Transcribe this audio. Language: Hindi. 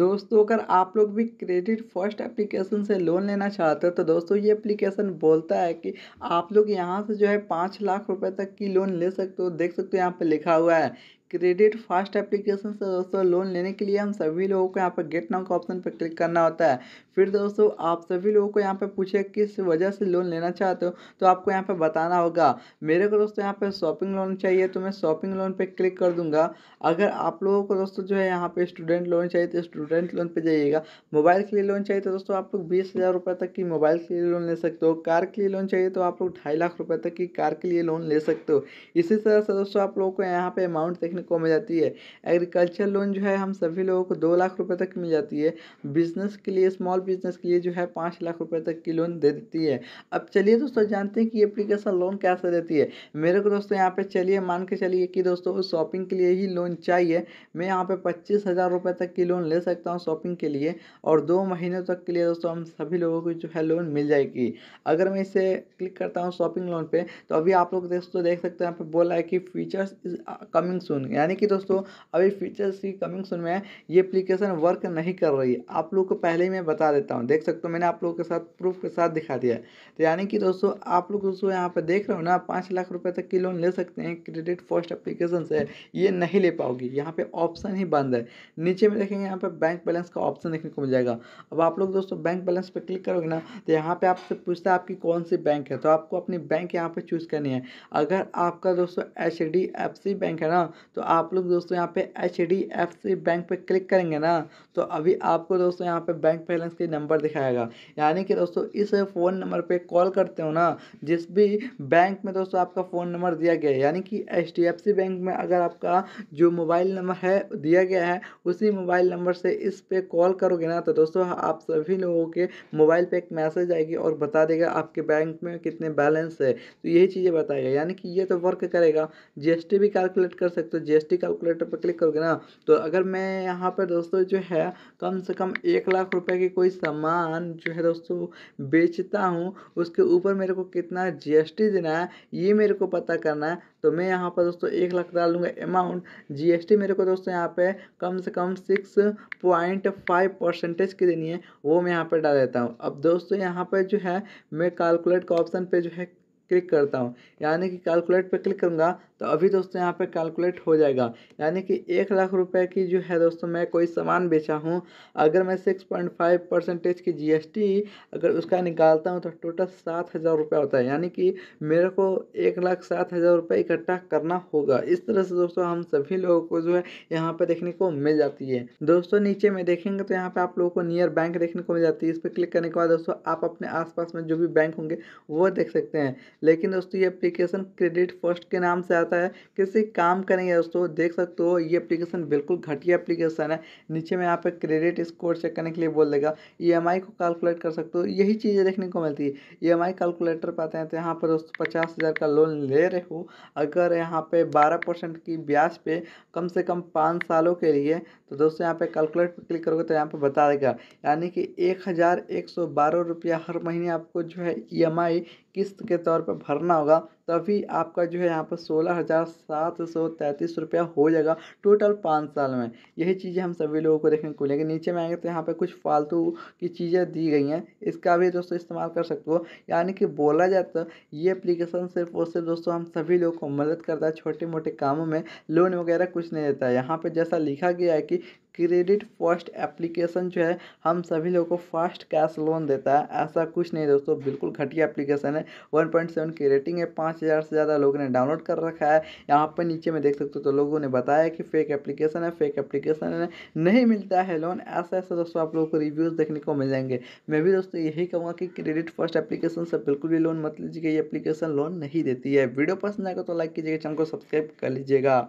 दोस्तों अगर आप लोग भी क्रेडिट फर्स्ट एप्लीकेशन से लोन लेना चाहते हो तो दोस्तों ये एप्लीकेशन बोलता है कि आप लोग यहाँ से जो है पाँच लाख रुपए तक की लोन ले सकते हो देख सकते हो यहाँ पे लिखा हुआ है क्रेडिट फास्ट एप्लीकेशन से दोस्तों लोन लेने के लिए हम सभी लोगों को यहाँ पर गेट नाउ का ऑप्शन पर क्लिक करना होता है फिर दोस्तों आप सभी लोगों को यहाँ पर पूछे किस वजह से लोन लेना चाहते हो तो आपको यहाँ पर बताना होगा मेरे को दोस्तों यहाँ पर शॉपिंग लोन चाहिए तो मैं शॉपिंग लोन पर क्लिक कर दूंगा अगर आप लोगों को दोस्तों जो है यहाँ पर स्टूडेंट लोन चाहिए तो स्टूडेंट लोन पर जाइएगा मोबाइल के लिए लोन चाहिए तो दोस्तों आप लोग बीस हज़ार रुपये तक की मोबाइल के लिए लोन ले सकते हो कार के लिए लोन चाहिए तो आप लोग ढाई लाख रुपये तक की कार के लिए लोन ले सकते हो इसी तरह से दोस्तों आप लोगों को यहाँ पर अमाउंट देखने देखने को मिल जाती है एग्रीकल्चर लोन जो है हम सभी लोगों को दो लाख रुपए तक मिल जाती है बिजनेस के लिए स्मॉल बिजनेस के लिए जो है पाँच लाख रुपए तक की लोन दे देती है अब चलिए दोस्तों जानते हैं कि एप्लीकेशन लोन कैसे देती है मेरे को दोस्तों यहाँ पर चलिए मान के चलिए कि दोस्तों शॉपिंग के लिए ही लोन चाहिए मैं यहाँ पर पच्चीस हज़ार रुपये तक की लोन ले सकता हूँ शॉपिंग के लिए और दो महीनों तक के लिए दोस्तों हम सभी लोगों को जो है लोन मिल जाएगी अगर मैं इसे क्लिक करता हूँ शॉपिंग लोन पे तो अभी आप लोग दोस्तों देख सकते हैं यहाँ पे बोला है कि फीचर्स इज कमिंग सून यानी कि दोस्तों अभी फीचर्स की कमिंग सुन में ये एप्लीकेशन वर्क नहीं कर रही है आप लोग को पहले ही मैं बता देता हूँ देख सकते हो मैंने आप लोगों के साथ प्रूफ के साथ दिखा दिया है तो यानी कि दोस्तों आप लोग दोस्तों यहाँ पर देख रहे हो ना पाँच लाख रुपये तक की लोन ले सकते हैं क्रेडिट फर्स्ट अप्लीकेशन से ये नहीं ले पाओगी यहाँ पर ऑप्शन ही बंद है नीचे में देखेंगे यहाँ पर बैंक बैलेंस का ऑप्शन देखने को मिल जाएगा अब आप लोग दोस्तों बैंक बैलेंस पर क्लिक करोगे ना तो यहाँ पर आपसे पूछता है आपकी कौन सी बैंक है तो आपको अपनी बैंक यहाँ पर चूज़ करनी है अगर आपका दोस्तों एच बैंक है ना तो तो आप लोग दोस्तों यहाँ पे H D F C bank पे क्लिक करेंगे ना तो अभी आपको दोस्तों यहाँ पे बैंक बैलेंस के नंबर दिखाएगा यानी कि दोस्तों इस फ़ोन नंबर पे कॉल करते हो ना जिस भी बैंक में दोस्तों आपका फ़ोन नंबर दिया गया है यानी कि H D F C bank में अगर आपका जो मोबाइल नंबर है दिया गया है उसी मोबाइल नंबर से इस पर कॉल करोगे ना तो दोस्तों आप सभी लोगों के मोबाइल पर एक मैसेज आएगी और बता देगा आपके बैंक में कितने बैलेंस है तो यही चीज़ें बताएगा यानी कि ये तो वर्क करेगा जी भी कैलकुलेट कर सकते हो जी कैलकुलेटर पर क्लिक करोगे ना तो अगर मैं यहाँ पर दोस्तों जो है कम से कम एक लाख रुपए की कोई सामान जो है दोस्तों बेचता हूँ उसके ऊपर मेरे को कितना जीएसटी देना है ये मेरे को पता करना है तो मैं यहाँ पर दोस्तों एक लाख डाल दूंगा अमाउंट जीएसटी मेरे को दोस्तों यहाँ पे कम से कम सिक्स पॉइंट फाइव परसेंटेज की देनी है वो मैं यहाँ पर डाल देता हूँ अब दोस्तों यहाँ पर जो है मैं कैलकुलेट का ऑप्शन पे जो है क्लिक करता हूँ यानी कि कैलकुलेट पे क्लिक करूँगा तो अभी दोस्तों यहाँ पे कैलकुलेट हो जाएगा यानी कि एक लाख रुपए की जो है दोस्तों मैं कोई सामान बेचा हूँ अगर मैं सिक्स पॉइंट फाइव परसेंटेज की जीएसटी अगर उसका निकालता हूँ तो टोटल सात हज़ार रुपये होता है यानी कि मेरे को एक लाख सात हज़ार रुपये इकट्ठा करना होगा इस तरह से दोस्तों हम सभी लोगों को जो है यहाँ पर देखने को मिल जाती है दोस्तों नीचे में देखेंगे तो यहाँ पर आप लोगों को नियर बैंक देखने को मिल जाती है इस पर क्लिक करने के बाद दोस्तों आप अपने आस में जो भी बैंक होंगे वो देख सकते हैं लेकिन दोस्तों ये एप्लीकेशन क्रेडिट फर्स्ट के नाम से आता है किसी काम का नहीं है दोस्तों देख सकते हो ये एप्लीकेशन बिल्कुल घटिया एप्लीकेशन है नीचे में यहाँ पर क्रेडिट स्कोर चेक करने के लिए बोल देगा ई e को कैलकुलेट कर सकते हो यही चीज़ें देखने को मिलती है ई कैलकुलेटर पाते हैं तो यहाँ पर दोस्तों पचास हज़ार का लोन ले रहे हो अगर यहाँ पर बारह परसेंट की ब्याज पे कम से कम पाँच सालों के लिए तो दोस्तों यहाँ पे कैलकुलेट पर क्लिक करोगे तो यहाँ पे बता देगा यानी कि एक हज़ार एक सौ बारह रुपया हर महीने आपको जो है ई e किस्त के तौर पर पर भरना होगा तभी आपका जो है यहाँ पर सोलह हज़ार सात सौ तैंतीस रुपया हो जाएगा टोटल पाँच साल में यही चीज़ें हम सभी लोगों को देखने को मिलेंगी नीचे में आएंगे तो यहाँ पर कुछ फालतू की चीज़ें दी गई हैं इसका भी दोस्तों इस्तेमाल कर सकते हो यानी कि बोला जाए तो ये एप्लीकेशन सिर्फ और सिर्फ दोस्तों हम सभी लोग को मदद करता है छोटे मोटे कामों में लोन वगैरह कुछ नहीं देता है यहाँ पर जैसा लिखा गया है कि क्रेडिट फर्स्ट एप्लीकेशन जो है हम सभी लोगों को फास्ट कैश लोन देता है ऐसा कुछ नहीं दोस्तों बिल्कुल घटिया एप्लीकेशन है वन पॉइंट सेवन की रेटिंग है पाँच हज़ार से ज़्यादा लोगों ने डाउनलोड कर रखा है यहाँ पर नीचे में देख सकते हो तो लोगों ने बताया कि फेक एप्लीकेशन है फेक एप्लीकेशन है नहीं मिलता है लोन ऐसा ऐसा दोस्तों आप लोगों को रिव्यूज़ देखने को मिल जाएंगे मैं भी दोस्तों यही कहूँगा कि क्रेडिट फर्स्ट एप्लीकेशन से बिल्कुल भी लोन मत लीजिएगा ये एप्लीकेशन लोन नहीं देती है वीडियो पसंद आएगा तो लाइक कीजिएगा चैनल को सब्सक्राइब कर लीजिएगा